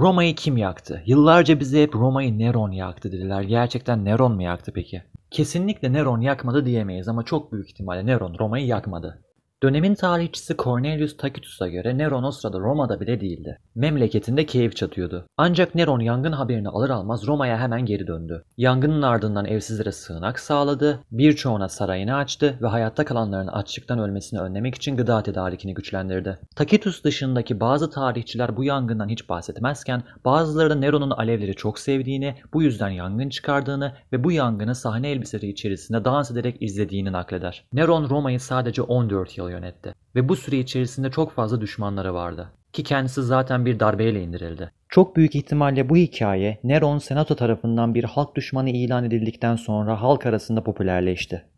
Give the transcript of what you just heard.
Roma'yı kim yaktı? Yıllarca bize hep Roma'yı Neron yaktı dediler. Gerçekten Neron mu yaktı peki? Kesinlikle Neron yakmadı diyemeyiz ama çok büyük ihtimalle Neron Roma'yı yakmadı. Dönemin tarihçisi Cornelius Tacitus'a göre Neron o sırada Roma'da bile değildi. Memleketinde keyif çatıyordu. Ancak Neron yangın haberini alır almaz Roma'ya hemen geri döndü. Yangının ardından evsizlere sığınak sağladı, birçoğuna sarayını açtı ve hayatta kalanların açlıktan ölmesini önlemek için gıda tedarikini güçlendirdi. Tacitus dışındaki bazı tarihçiler bu yangından hiç bahsetmezken bazıları da Neron'un alevleri çok sevdiğini, bu yüzden yangın çıkardığını ve bu yangını sahne elbiseleri içerisinde dans ederek izlediğini nakleder. Neron Roma'yı sadece 14 yıl yıl yönetti ve bu süre içerisinde çok fazla düşmanları vardı ki kendisi zaten bir darbeyle indirildi. Çok büyük ihtimalle bu hikaye Neron Senato tarafından bir halk düşmanı ilan edildikten sonra halk arasında popülerleşti.